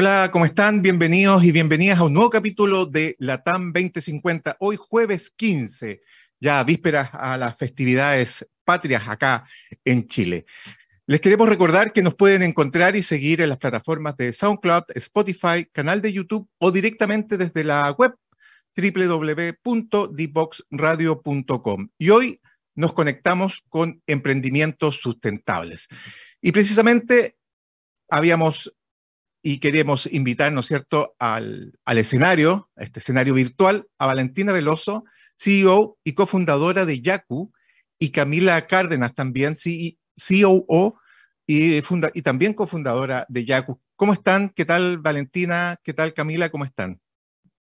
Hola, ¿cómo están? Bienvenidos y bienvenidas a un nuevo capítulo de La TAM 2050. Hoy jueves 15, ya vísperas a las festividades patrias acá en Chile. Les queremos recordar que nos pueden encontrar y seguir en las plataformas de SoundCloud, Spotify, canal de YouTube o directamente desde la web www.deepboxradio.com. Y hoy nos conectamos con emprendimientos sustentables. Y precisamente habíamos y queremos invitar, ¿no es cierto?, al, escenario, a este escenario virtual, a Valentina Veloso, CEO y cofundadora de Yaku, y Camila Cárdenas, también CEO e y, y también cofundadora de Yaku. ¿Cómo están? ¿Qué tal, Valentina? ¿Qué tal, Camila? ¿Cómo están?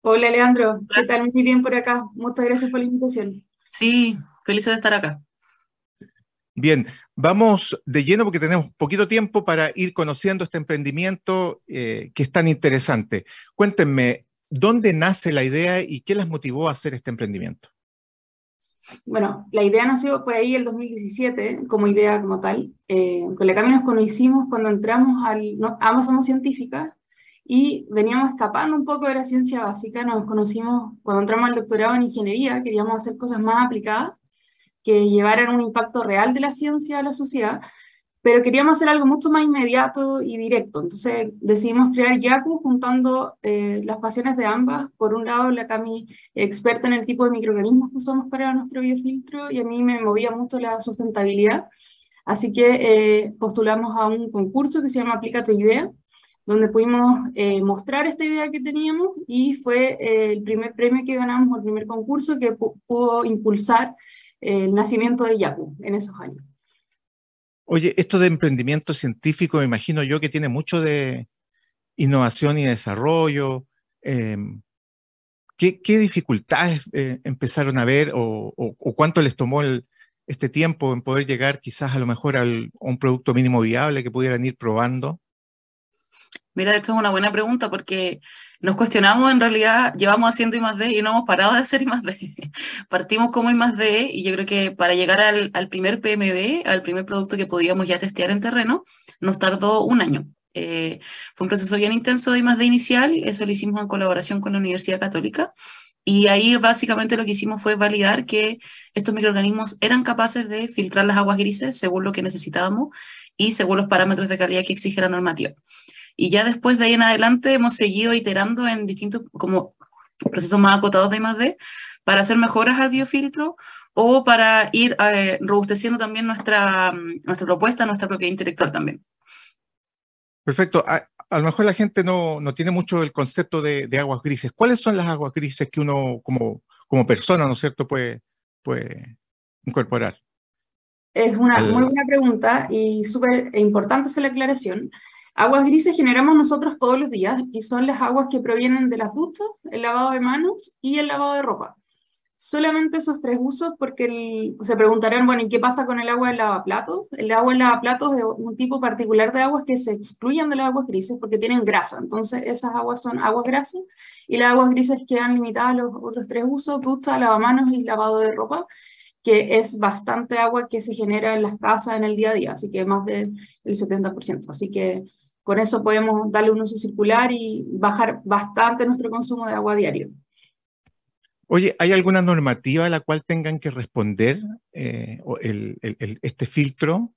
Hola, Leandro. ¿Qué tal? Muy bien por acá. Muchas gracias por la invitación. Sí, feliz de estar acá. Bien, Vamos de lleno porque tenemos poquito tiempo para ir conociendo este emprendimiento eh, que es tan interesante. Cuéntenme, ¿dónde nace la idea y qué las motivó a hacer este emprendimiento? Bueno, la idea nació por ahí el 2017 como idea como tal. Eh, con la Cami nos conocimos cuando entramos al... ambas somos científicas y veníamos escapando un poco de la ciencia básica. Nos conocimos cuando entramos al doctorado en ingeniería, queríamos hacer cosas más aplicadas que llevaran un impacto real de la ciencia a la sociedad, pero queríamos hacer algo mucho más inmediato y directo. Entonces decidimos crear Yaku juntando eh, las pasiones de ambas. Por un lado, la Cami, experta en el tipo de microorganismos que usamos para nuestro biofiltro, y a mí me movía mucho la sustentabilidad. Así que eh, postulamos a un concurso que se llama Aplica tu idea, donde pudimos eh, mostrar esta idea que teníamos y fue el primer premio que ganamos, el primer concurso que pudo impulsar el nacimiento de Yaku en esos años. Oye, esto de emprendimiento científico, me imagino yo que tiene mucho de innovación y desarrollo. Em, ¿qué, dificultades eh, empezaron a ver o, cuánto les tomó este tiempo en poder llegar quizás a lo mejor a un producto mínimo viable que pudieran ir probando? Mira, esto es una buena pregunta porque nos cuestionamos, en realidad llevamos haciendo I más D y no hemos parado de hacer I más D. Partimos como I más D y yo creo que para llegar al, primer PMB, al primer producto que podíamos ya testear en terreno, nos tardó un año. Eh, fue un proceso bien intenso de I más D inicial, eso lo hicimos en colaboración con la Universidad Católica. Y ahí básicamente lo que hicimos fue validar que estos microorganismos eran capaces de filtrar las aguas grises según lo que necesitábamos y según los parámetros de calidad que exige la normativa. Y ya después de ahí en adelante hemos seguido iterando en distintos, como procesos más acotados de I+.D. para hacer mejoras al biofiltro o para ir eh, robusteciendo también nuestra, mm, nuestra propuesta, nuestra propiedad intelectual también. Perfecto. A, lo mejor la gente no, no tiene mucho el concepto de, aguas grises. ¿Cuáles son las aguas grises que uno como, como persona, ¿no cierto?, puede, incorporar. Es una muy buena pregunta y súper importante hacer la aclaración. Aguas grises generamos nosotros todos los días y son las aguas que provienen de las duchas, el lavado de manos y el lavado de ropa. Solamente esos tres usos porque se preguntarán, bueno, ¿y qué pasa con el agua del lavaplatos? El agua del lavaplatos es un tipo particular de aguas que se excluyen de las aguas grises porque tienen grasa. Entonces esas aguas son aguas grasas y las aguas grises quedan limitadas a los otros tres usos, ducha, lavamanos y lavado de ropa que es bastante agua que se genera en las casas en el día a día, así que más del 70%. Así que con eso podemos darle un uso circular y bajar bastante nuestro consumo de agua diario. Oye, ¿hay alguna normativa a la cual tengan que responder eh, este filtro?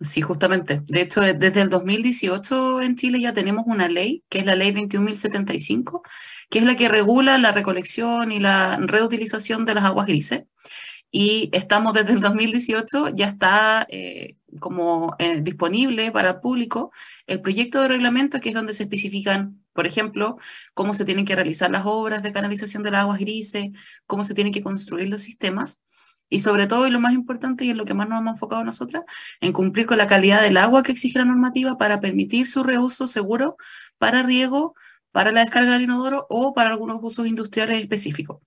Sí, justamente. De hecho, desde el 2018 en Chile ya tenemos una ley, que es la ley 21.075, que es la que regula la recolección y la reutilización de las aguas grises y estamos desde el 2018, ya está eh, como eh, disponible para el público el proyecto de reglamento que es donde se especifican, por ejemplo, cómo se tienen que realizar las obras de canalización de las aguas grises, cómo se tienen que construir los sistemas y sobre todo, y lo más importante, y en lo que más nos hemos enfocado nosotras, en cumplir con la calidad del agua que exige la normativa para permitir su reuso seguro para riego, para la descarga de inodoro o para algunos usos industriales específicos.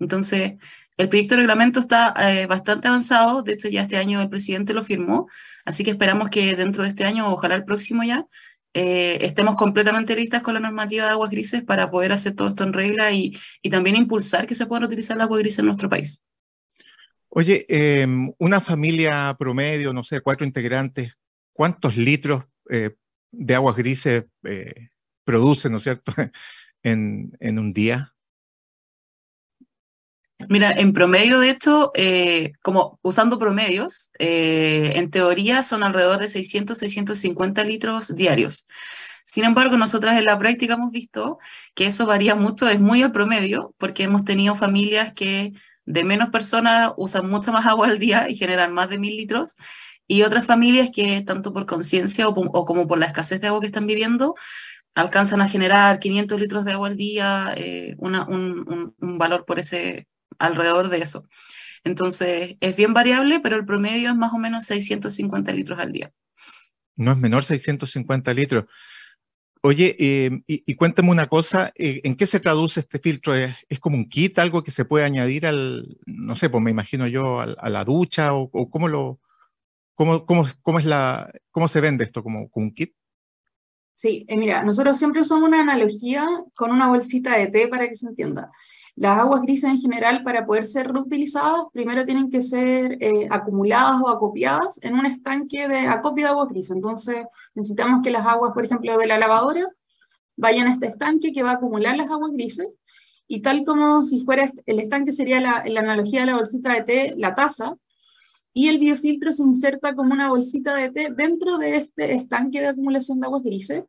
Entonces, el proyecto de reglamento está eh, bastante avanzado, de hecho ya este año el presidente lo firmó, así que esperamos que dentro de este año, ojalá el próximo ya, eh, estemos completamente listas con la normativa de aguas grises para poder hacer todo esto en regla y, también impulsar que se pueda utilizar el agua gris en nuestro país. Oye, em, una familia promedio, no sé, cuatro integrantes, ¿cuántos litros eh, de aguas grises producen, no es cierto, en, en un día? Mira, en promedio de esto, eh, como usando promedios, eh, en teoría son alrededor de 600, 650 litros diarios. Sin embargo, nosotras en la práctica hemos visto que eso varía mucho, es muy al promedio, porque hemos tenido familias que de menos personas usan mucha más agua al día y generan más de 1000 litros, y otras familias que tanto por conciencia o, como por la escasez de agua que están viviendo, alcanzan a generar 500 litros de agua al día, eh, un, un, valor por ese, alrededor de eso. Entonces, es bien variable, pero el promedio es más o menos 650 litros al día. No es menor 650 litros. Oye, em, y, cuéntame una cosa, eh, ¿en qué se traduce este filtro? ¿Es, como un kit, algo que se puede añadir al, no sé, pues me imagino yo, a la ducha o, cómo lo, cómo, cómo, es la, cómo se vende esto, como, un kit? Sí, eh, mira, nosotros siempre usamos una analogía con una bolsita de té para que se entienda. Las aguas grises en general, para poder ser reutilizadas, primero tienen que ser eh, acumuladas o acopiadas en un estanque de acopio de aguas grises. Entonces, necesitamos que las aguas, por ejemplo, de la lavadora, vayan a este estanque que va a acumular las aguas grises. Y tal como si fuera el estanque sería la, la analogía de la bolsita de té, la taza, y el biofiltro se inserta como una bolsita de té dentro de este estanque de acumulación de aguas grises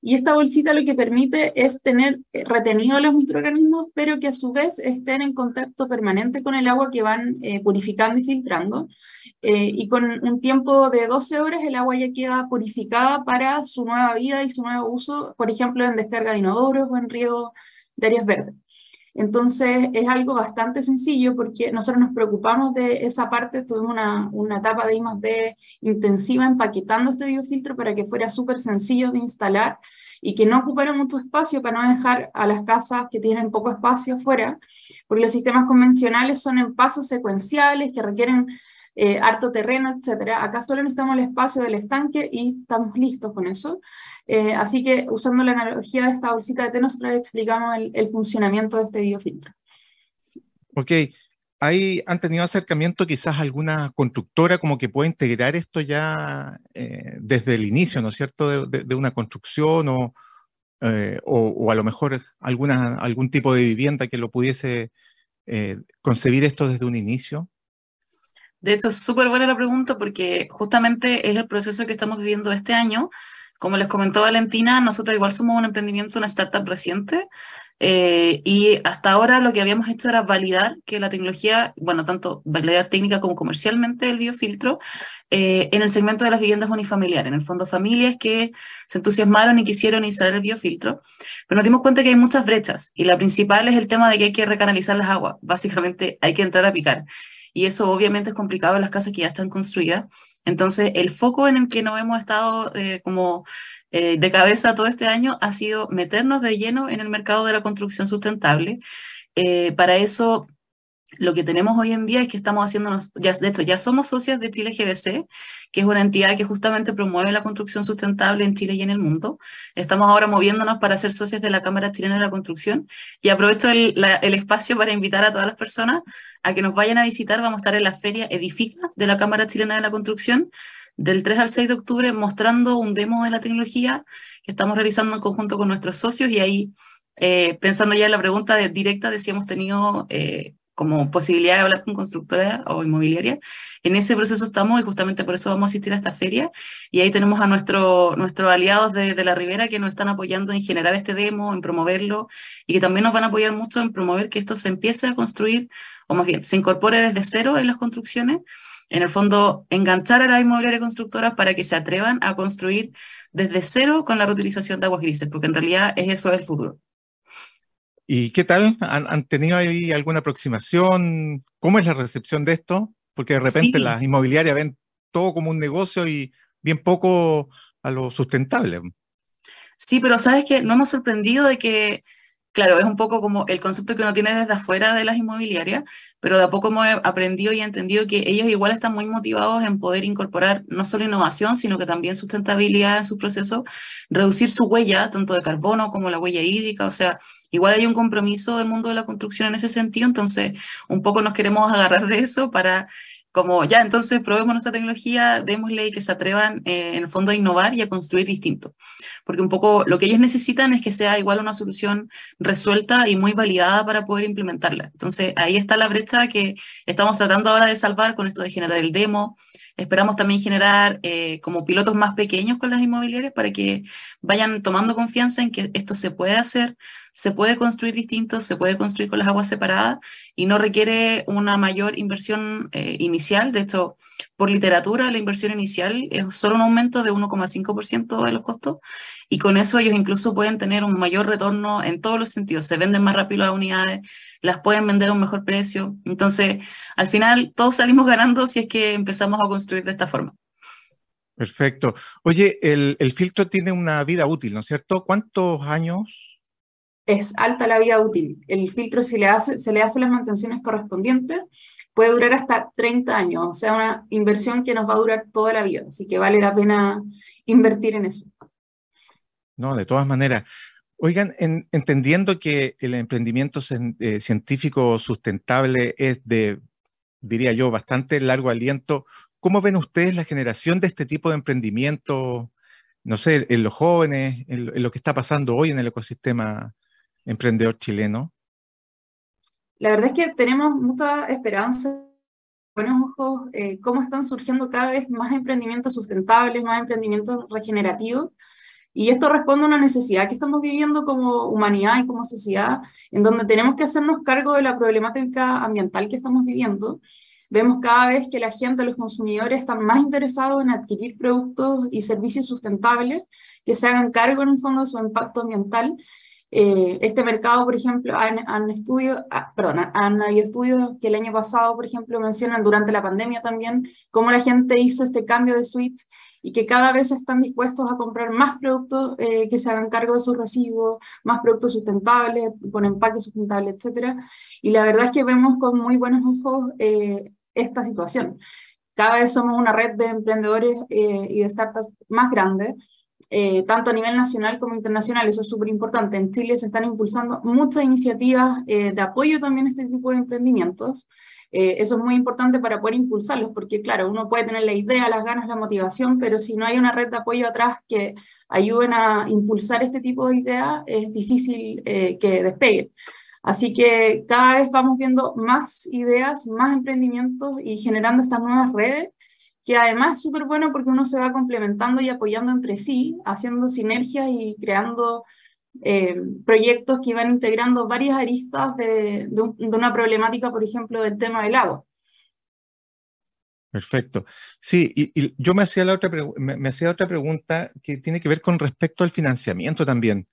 y esta bolsita lo que permite es tener eh, retenidos los microorganismos, pero que a su vez estén en contacto permanente con el agua que van eh, purificando y filtrando. Eh, y con un tiempo de 12 horas el agua ya queda purificada para su nueva vida y su nuevo uso, por ejemplo, en descarga de inodoros o en riego de áreas verdes. Entonces es algo bastante sencillo porque nosotros nos preocupamos de esa parte, tuvimos una, una etapa de más intensiva empaquetando este biofiltro para que fuera súper sencillo de instalar y que no ocupara mucho espacio para no dejar a las casas que tienen poco espacio afuera, porque los sistemas convencionales son en pasos secuenciales que requieren eh, harto terreno, etcétera. Acá solo necesitamos el espacio del estanque y estamos listos con eso. Eh, así que usando la analogía de esta bolsita de té, nosotros explicamos el, funcionamiento de este biofiltro. Ok. ¿Hay, ¿Han tenido acercamiento quizás alguna constructora como que pueda integrar esto ya eh, desde el inicio, ¿no es cierto?, de, una construcción o, a lo mejor alguna, algún tipo de vivienda que lo pudiese concebir esto desde un inicio? De hecho, es súper buena la pregunta porque justamente es el proceso que estamos viviendo este año. Como les comentó Valentina, nosotros igual somos un emprendimiento, una startup reciente, eh, y hasta ahora lo que habíamos hecho era validar que la tecnología, bueno, tanto validar técnica como comercialmente el biofiltro, eh, en el segmento de las viviendas unifamiliares, en el fondo familias que se entusiasmaron y quisieron instalar el biofiltro, pero nos dimos cuenta que hay muchas brechas y la principal es el tema de que hay que recanalizar las aguas, básicamente hay que entrar a picar y eso obviamente es complicado en las casas que ya están construidas. Entonces, el foco en el que no hemos estado eh, como eh, de cabeza todo este año ha sido meternos de lleno en el mercado de la construcción sustentable. Eh, para eso lo que tenemos hoy en día es que estamos haciéndonos, ya, de hecho, ya somos socias de Chile GBC, que es una entidad que justamente promueve la construcción sustentable en Chile y en el mundo. Estamos ahora moviéndonos para ser socias de la Cámara Chilena de la Construcción y aprovecho el, espacio para invitar a todas las personas a que nos vayan a visitar. Vamos a estar en la feria Edifica de la Cámara Chilena de la Construcción del 3 al 6 de octubre mostrando un demo de la tecnología que estamos realizando en conjunto con nuestros socios y ahí... Eh, pensando ya en la pregunta de, directa de si hemos tenido eh, como posibilidad de hablar con constructora o inmobiliaria. En ese proceso estamos y justamente por eso vamos a asistir a esta feria. Y ahí tenemos a nuestro, nuestros aliados de, la Ribera que nos están apoyando en generar este demo, en promoverlo y que también nos van a apoyar mucho en promover que esto se empiece a construir o más bien se incorpore desde cero en las construcciones. En el fondo, enganchar a las inmobiliarias constructoras para que se atrevan a construir desde cero con la reutilización de aguas grises, porque en realidad es eso el futuro. ¿Y qué tal? ¿Han, tenido ahí alguna aproximación? ¿Cómo es la recepción de esto? Porque de repente las inmobiliarias ven todo como un negocio y bien poco a lo sustentable. Sí, pero sabes que no hemos sorprendido de que claro, es un poco como el concepto que uno tiene desde afuera de las inmobiliarias, pero de a poco hemos aprendido y entendido que ellos igual están muy motivados en poder incorporar no solo innovación, sino que también sustentabilidad en sus procesos, reducir su huella, tanto de carbono como la huella hídrica, o sea, igual hay un compromiso del mundo de la construcción en ese sentido, entonces un poco nos queremos agarrar de eso para como ya, entonces probemos nuestra tecnología, démosle y que se atrevan eh, en el fondo a innovar y a construir distinto. Porque un poco lo que ellos necesitan es que sea igual una solución resuelta y muy validada para poder implementarla. Entonces ahí está la brecha que estamos tratando ahora de salvar con esto de generar el demo. Esperamos también generar eh, como pilotos más pequeños con las inmobiliarias para que vayan tomando confianza en que esto se puede hacer, se puede construir distinto, se puede construir con las aguas separadas y no requiere una mayor inversión eh, inicial. De hecho, por literatura, la inversión inicial es solo un aumento de 1,5% de los costos y con eso ellos incluso pueden tener un mayor retorno en todos los sentidos. Se venden más rápido las unidades, las pueden vender a un mejor precio. Entonces, al final, todos salimos ganando si es que empezamos a construir de esta forma. Perfecto. Oye, el, el filtro tiene una vida útil, ¿no es cierto? ¿Cuántos años es alta la vida útil. El filtro, si le hace, se le hace las mantenciones correspondientes, puede durar hasta 30 años, o sea, una inversión que nos va a durar toda la vida, así que vale la pena invertir en eso. No, de todas maneras. Oigan, entendiendo que el emprendimiento eh, científico sustentable es de, diría yo, bastante largo aliento, ¿cómo ven ustedes la generación de este tipo de emprendimiento? No sé, en los jóvenes, en lo, en lo que está pasando hoy en el ecosistema emprendedor chileno? La verdad es que tenemos mucha esperanza, buenos ojos, eh, cómo están surgiendo cada vez más emprendimientos sustentables, más emprendimientos regenerativos. Y esto responde a una necesidad que estamos viviendo como humanidad y como sociedad, en donde tenemos que hacernos cargo de la problemática ambiental que estamos viviendo. Vemos cada vez que la gente, los consumidores, están más interesados en adquirir productos y servicios sustentables que se hagan cargo en un fondo de su impacto ambiental eh, este mercado, por ejemplo, han, han estudio, ah, perdón, han, estudios que el año pasado, por ejemplo, mencionan durante la pandemia también cómo la gente hizo este cambio de suite y que cada vez están dispuestos a comprar más productos eh, que se hagan cargo de sus residuos, más productos sustentables, con empaque sustentable, etc. Y la verdad es que vemos con muy buenos ojos eh, esta situación. Cada vez somos una red de emprendedores y de startups más grande eh, tanto a nivel nacional como internacional. Eso es súper importante. En Chile se están impulsando muchas iniciativas eh, de apoyo también a este tipo de emprendimientos. Eh, eso es muy importante para poder impulsarlos, porque claro, uno puede tener la idea, las ganas, la motivación, pero si no hay una red de apoyo atrás que ayuden a impulsar este tipo de ideas, es difícil que despeguen. Así que cada vez vamos viendo más ideas, más emprendimientos y generando estas nuevas redes que además es súper bueno porque uno se va complementando y apoyando entre sí, haciendo sinergias y creando eh, proyectos que van integrando varias aristas de, una problemática, por ejemplo, del tema del agua. Perfecto. Sí, y, yo me hacía, la otra me, hacía otra pregunta que tiene que ver con respecto al financiamiento también.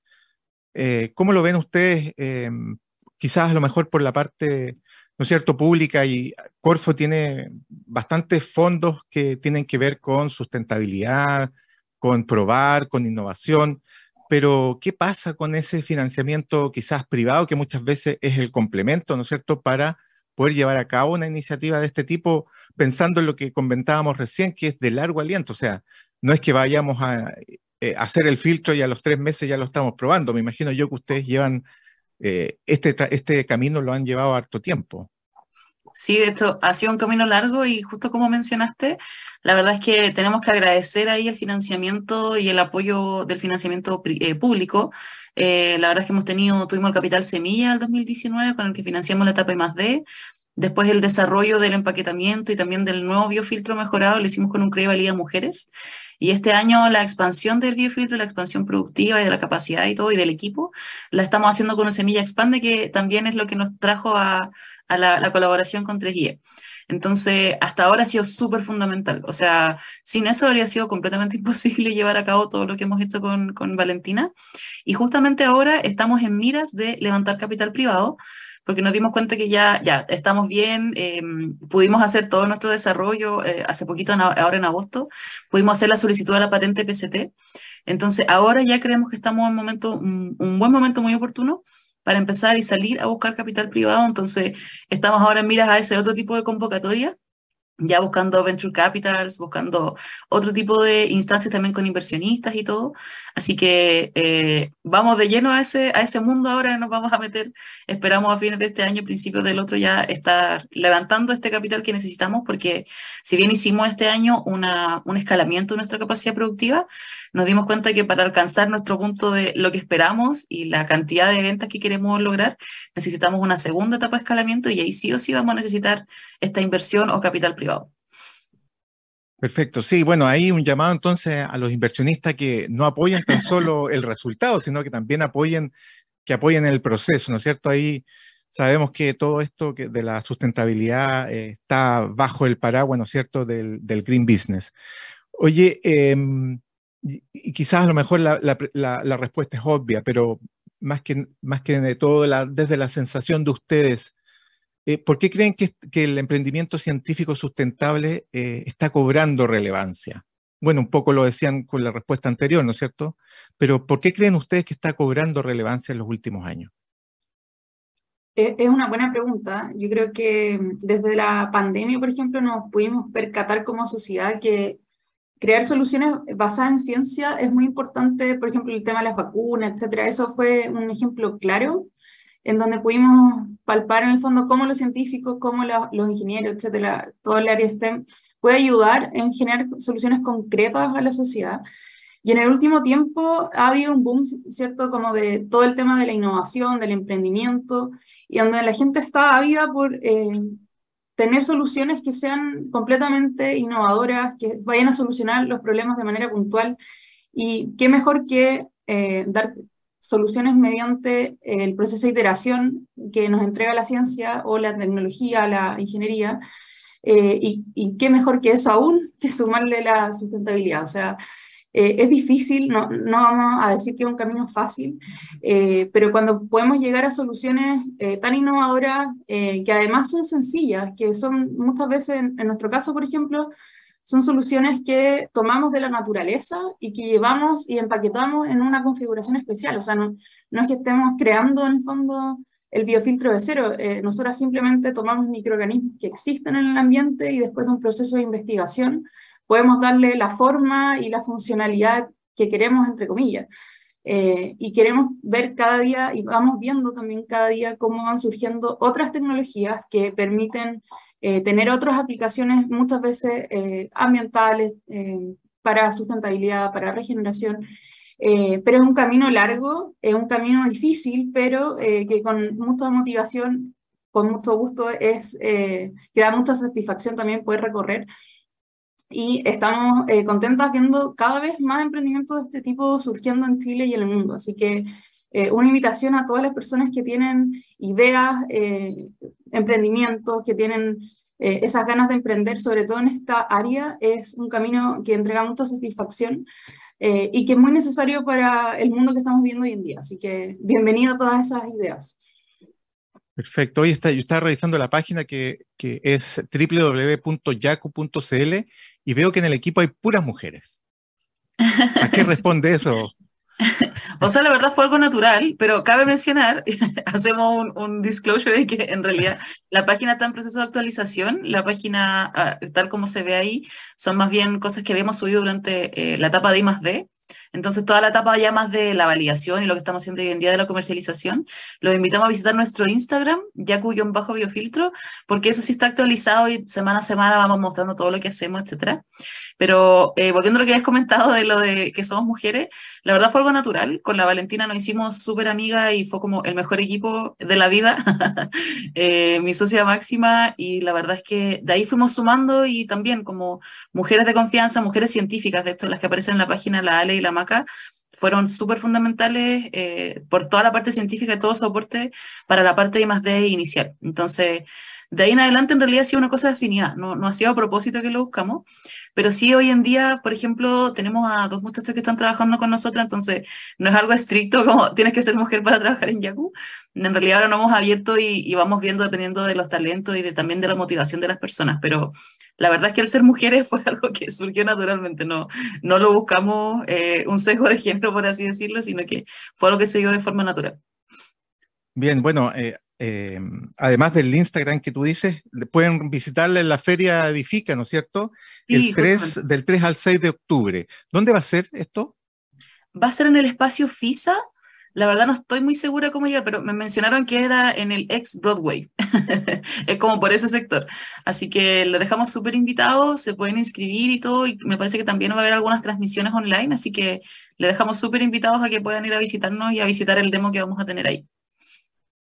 Eh, ¿Cómo lo ven ustedes? Em, quizás a lo mejor por la parte ¿no es cierto?, pública y Corfo tiene bastantes fondos que tienen que ver con sustentabilidad, con probar, con innovación, pero ¿qué pasa con ese financiamiento quizás privado que muchas veces es el complemento, ¿no es cierto?, para poder llevar a cabo una iniciativa de este tipo, pensando en lo que comentábamos recién, que es de largo aliento, o sea, no es que vayamos a eh, hacer el filtro y a los tres meses ya lo estamos probando, me imagino yo que ustedes llevan eh, este, este camino lo han llevado harto tiempo. Sí, de hecho, ha sido un camino largo y justo como mencionaste, la verdad es que tenemos que agradecer ahí el financiamiento y el apoyo del financiamiento eh, público. Eh, la verdad es que hemos tenido, tuvimos el Capital Semilla el 2019 con el que financiamos la etapa I e más Después el desarrollo del empaquetamiento y también del nuevo biofiltro mejorado lo hicimos con un CRE Valía Mujeres. Y este año la expansión del biofiltro, la expansión productiva y de la capacidad y todo, y del equipo, la estamos haciendo con Semilla Expande, que también es lo que nos trajo a, la, colaboración con 3 g Entonces, hasta ahora ha sido súper fundamental. O sea, sin eso habría sido completamente imposible llevar a cabo todo lo que hemos hecho con Valentina. Y justamente ahora estamos en miras de levantar capital privado porque nos dimos cuenta que ya, ya estamos bien, em, pudimos hacer todo nuestro desarrollo eh, hace poquito, ahora en agosto, pudimos hacer la solicitud de la patente PCT. Entonces, ahora ya creemos que estamos en un, momento, un buen momento muy oportuno para empezar y salir a buscar capital privado. Entonces, estamos ahora en miras a ese otro tipo de convocatoria ya buscando venture capitals, buscando otro tipo de instancias también con inversionistas y todo. Así que eh, vamos de lleno a ese, a ese mundo ahora, nos vamos a meter, esperamos a fines de este año, principios del otro, ya estar levantando este capital que necesitamos, porque si bien hicimos este año una, un escalamiento de nuestra capacidad productiva, nos dimos cuenta que para alcanzar nuestro punto de lo que esperamos y la cantidad de ventas que queremos lograr, necesitamos una segunda etapa de escalamiento y ahí sí o sí vamos a necesitar esta inversión o capital privado. Perfecto, sí, bueno, hay un llamado entonces a los inversionistas que no apoyen tan solo el resultado, sino que también apoyen, que apoyen el proceso, ¿no es cierto? Ahí sabemos que todo esto de la sustentabilidad eh, está bajo el paraguas, ¿no es cierto?, del, green business. Oye, em, y quizás a lo mejor la, respuesta es obvia, pero más que, más que de todo, desde la sensación de ustedes, eh, ¿Por qué creen que, el emprendimiento científico sustentable eh, está cobrando relevancia? Bueno, un poco lo decían con la respuesta anterior, ¿no es cierto? Pero ¿por qué creen ustedes que está cobrando relevancia en los últimos años? E, es una buena pregunta. Yo creo que desde la pandemia, por ejemplo, nos pudimos percatar como sociedad que crear soluciones basadas en ciencia es muy importante. Por ejemplo, el tema de las vacunas, etcétera. Eso fue un ejemplo claro en donde pudimos palpar en el fondo cómo los científicos, cómo los, ingenieros, etcétera, todo el área STEM puede ayudar en generar soluciones concretas a la sociedad. Y en el último tiempo ha habido un boom, ¿cierto? Como de todo el tema de la innovación, del emprendimiento, y donde la gente está ávida por eh, tener soluciones que sean completamente innovadoras, que vayan a solucionar los problemas de manera puntual. Y qué mejor que eh, dar soluciones mediante el proceso de iteración que nos entrega la ciencia o la tecnología, la ingeniería, eh, y, qué mejor que eso aún que sumarle la sustentabilidad. O sea, eh, es difícil, no, no, vamos a decir que es un camino fácil, eh, pero cuando podemos llegar a soluciones tan innovadoras, que además son sencillas, que son muchas veces, en nuestro caso, por ejemplo, son soluciones que tomamos de la naturaleza y que llevamos y empaquetamos en una configuración especial. O sea, no, es que estemos creando en fondo el biofiltro de cero. Eh, nosotros simplemente tomamos microorganismos que existen en el ambiente y después de un proceso de investigación podemos darle la forma y la funcionalidad que queremos, entre comillas. Eh, y queremos ver cada día, y vamos viendo también cada día cómo van surgiendo otras tecnologías que permiten eh, tener otras aplicaciones muchas veces eh, ambientales, eh, para sustentabilidad, para regeneración, pero es un camino largo, es un camino difícil, pero que con mucha motivación, con mucho gusto, es, que da mucha satisfacción también poder recorrer y estamos eh, contentas viendo cada vez más emprendimientos de este tipo surgiendo en Chile y en el mundo. Así que una invitación a todas las personas que tienen ideas, emprendimientos, que tienen eh, esas ganas de emprender, sobre todo en esta área, es un camino que entrega mucha satisfacción eh, y que es muy necesario para el mundo que estamos viendo hoy en día. Así que bienvenido a todas esas ideas. Perfecto. Hoy está, yo estaba revisando la página que, que es www.yacu.cl y veo que en el equipo hay puras mujeres. ¿A qué responde eso? o sea, la verdad fue algo natural, pero cabe mencionar, hacemos un, un, disclosure de que en realidad la página está en proceso de actualización, la página ah, tal como se ve ahí, son más bien cosas que habíamos subido durante eh, la etapa de I más D. Entonces, toda la etapa ya más de la validación y lo que estamos haciendo hoy en día de la comercialización, los invitamos a visitar nuestro Instagram, ya cuyo bajo biofiltro, porque eso sí está actualizado y semana a semana vamos mostrando todo lo que hacemos, etcétera. Pero eh, volviendo a lo que habías comentado de lo de que somos mujeres, la verdad fue algo natural. Con la Valentina nos hicimos súper amiga y fue como el mejor equipo de la vida, eh, mi socia máxima. Y la verdad es que de ahí fuimos sumando y también como mujeres de confianza, mujeres científicas, de hecho, las que aparecen en la página, la Ale y la Maca, fueron súper fundamentales eh, por toda la parte científica y todo soporte para la parte de más de inicial. Entonces, de ahí en adelante en realidad ha sido una cosa de afinidad, no, no ha sido a propósito que lo buscamos, pero sí hoy en día, por ejemplo, tenemos a dos muchachos que están trabajando con nosotros, entonces no es algo estricto como tienes que ser mujer para trabajar en Yaku. En realidad ahora nos hemos abierto y, vamos viendo dependiendo de los talentos y de, también de la motivación de las personas, pero la verdad es que el ser mujeres fue algo que surgió naturalmente, no, no lo buscamos eh, un sesgo de género, por así decirlo, sino que fue algo que se dio de forma natural. Bien, bueno, eh, eh, además del Instagram que tú dices, pueden visitarle en la Feria Edifica, ¿no es cierto? el 3, del 3 al 6 de octubre. ¿Dónde va a ser esto? Va a ser en el espacio FISA. La verdad no estoy muy segura cómo llegar, pero me mencionaron que era en el ex Broadway, es como por ese sector. Así que lo dejamos súper invitados, se pueden inscribir y todo, y me parece que también va a haber algunas transmisiones online, así que le dejamos súper invitados a que puedan ir a visitarnos y a visitar el demo que vamos a tener ahí.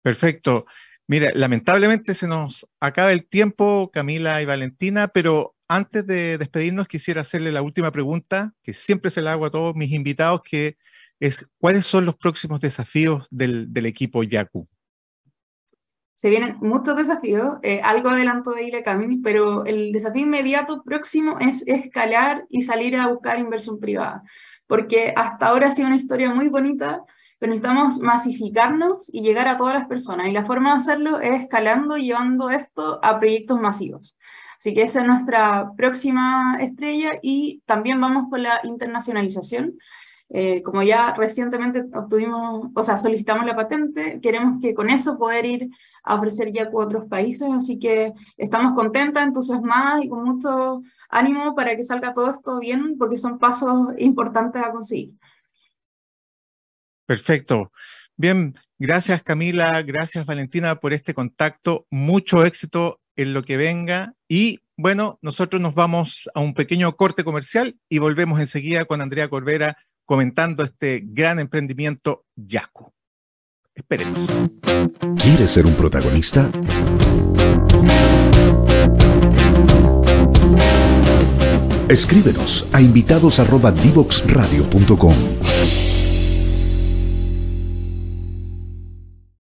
Perfecto. Mira, lamentablemente se nos acaba el tiempo, Camila y Valentina, pero antes de despedirnos quisiera hacerle la última pregunta que siempre se la hago a todos mis invitados, que es ¿cuáles son los próximos desafíos del, equipo Yaku? Se vienen muchos desafíos, eh, algo adelanto de Ile Camini, pero el desafío inmediato próximo es escalar y salir a buscar inversión privada, porque hasta ahora ha sido una historia muy bonita, pero necesitamos masificarnos y llegar a todas las personas. Y la forma de hacerlo es escalando y llevando esto a proyectos masivos. Así que esa es nuestra próxima estrella y también vamos por la internacionalización. Eh, como ya recientemente obtuvimos, o sea, solicitamos la patente, queremos que con eso poder ir a ofrecer ya a otros países, así que estamos contentas, entusiasmadas y con mucho ánimo para que salga todo esto bien, porque son pasos importantes a conseguir. Perfecto. Bien, gracias Camila, gracias Valentina por este contacto. Mucho éxito en lo que venga y bueno, nosotros nos vamos a un pequeño corte comercial y volvemos enseguida con Andrea Corbera comentando este gran emprendimiento Yaku. Esperemos. ¿Quieres ser un protagonista? Escríbenos a invitados@divoxradio.com.